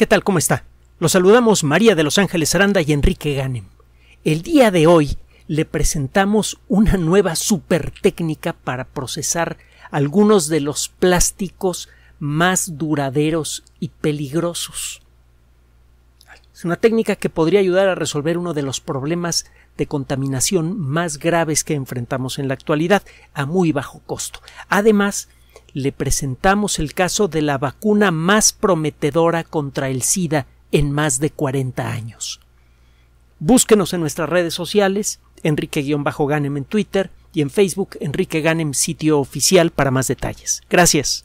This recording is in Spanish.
¿Qué tal? ¿Cómo está? Los saludamos María de Los Ángeles Aranda y Enrique Ganem. El día de hoy le presentamos una nueva super técnica para procesar algunos de los plásticos más duraderos y peligrosos. Es una técnica que podría ayudar a resolver uno de los problemas de contaminación más graves que enfrentamos en la actualidad a muy bajo costo. Además, le presentamos el caso de la vacuna más prometedora contra el SIDA en más de 40 años. Búsquenos en nuestras redes sociales, Enrique-Ganem en Twitter y en Facebook Enrique Ganem sitio oficial para más detalles. Gracias.